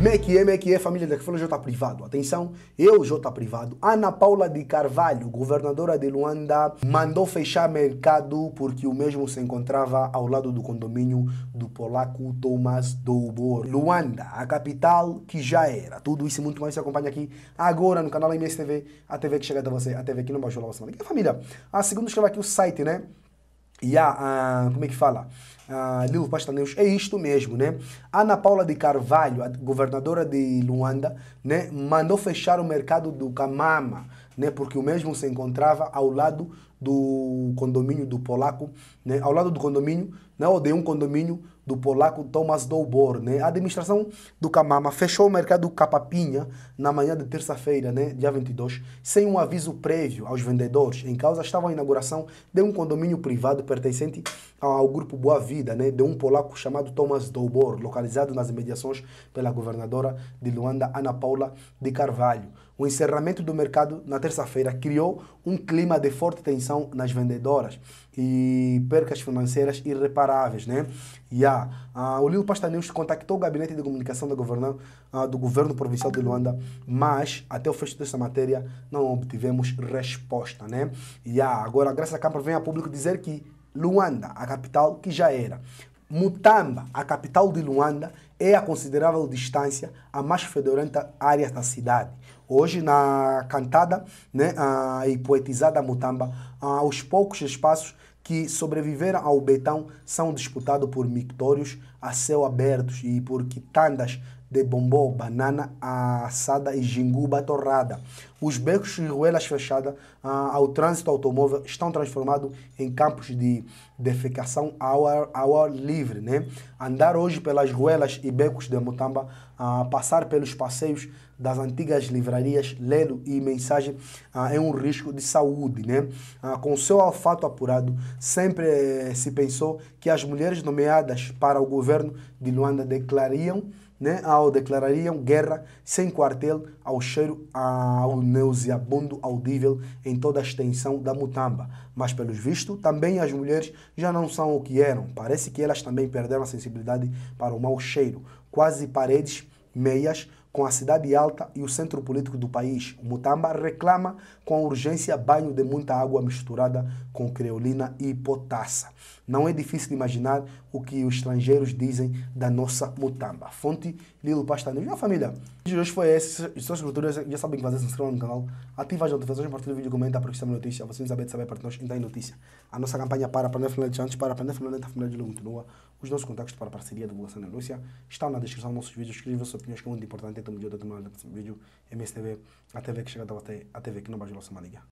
Como é que é, família da falou Privado? Atenção, eu, J Privado, Ana Paula de Carvalho, governadora de Luanda, mandou fechar mercado porque o mesmo se encontrava ao lado do condomínio do polaco Thomas Doubor. Luanda, a capital que já era. Tudo isso e muito mais se acompanha aqui agora no canal MSTV, a TV que chega até você, a TV que não baixou lá você. E, família, a segunda escreva aqui o site, né? e a, como é que fala? A Lilo Pastaneus, é isto mesmo, né? Ana Paula de Carvalho, a governadora de Luanda, né, mandou fechar o mercado do Camama, né? porque o mesmo se encontrava ao lado do condomínio do polaco, né? ao lado do condomínio, né? de um condomínio do polaco Thomas Doubor. Né? A administração do Camama fechou o mercado Capapinha na manhã de terça-feira, né, dia 22, sem um aviso prévio aos vendedores. Em causa estava a inauguração de um condomínio privado pertencente ao grupo Boa Vida, né, de um polaco chamado Thomas Doubor, localizado nas imediações pela governadora de Luanda, Ana Paula de Carvalho. O encerramento do mercado na terça terça-feira criou um clima de forte tensão nas vendedoras e percas financeiras irreparáveis, né? E Ah, o Lilo Pasta News contactou o gabinete de comunicação do governo, ah, do governo provincial de Luanda, mas até o fecho desta matéria não obtivemos resposta, né? a Agora, a Graça Campo vem a público dizer que Luanda, a capital que já era, Mutamba, a capital de Luanda, é a considerável distância a mais fedorenta área da cidade. Hoje, na cantada né, ah, e poetizada Mutamba, ah, os poucos espaços que sobreviveram ao Betão são disputados por mictórios a céu abertos e por quitandas de bombom, banana assada e jinguba torrada. Os becos e ruelas fechadas ah, ao trânsito automóvel estão transformados em campos de defecação ao ar, ao ar livre. Né? Andar hoje pelas ruelas e becos de Mutamba, ah, passar pelos passeios das antigas livrarias, lendo e mensagem ah, é um risco de saúde. Né? com seu olfato apurado, sempre eh, se pensou que as mulheres nomeadas para o governo de Luanda declariam né, ao declarariam guerra sem quartel ao cheiro ao nauseabundo audível em toda a extensão da mutamba. Mas, pelos vistos, também as mulheres já não são o que eram. Parece que elas também perderam a sensibilidade para o mau cheiro. Quase paredes, meias, com a cidade alta e o centro político do país. O Mutamba reclama com urgência banho de muita água misturada com creolina e potassa. Não é difícil imaginar o que os estrangeiros dizem da nossa Mutamba. Fonte Lilo Pasta Minha família, de hoje foi esse. Se vocês culturas já sabem que fazer, se inscrevam no canal, ativem as notificações, partilhem o vídeo, comenta porque estamos notícia. Vocês sabem de saber para nós, então é notícia. A nossa campanha para aprender Fernando de antes, para aprender Fernando a família de Lilo continua. Os nossos contactos para parceria, divulgação e Lúcia estão na descrição dos nossos vídeos. Escreva suas opiniões, que é muito importante. Então, melhor da do desse vídeo. MSTV, a TV que chega até a TV que não vai gelar sua maniga.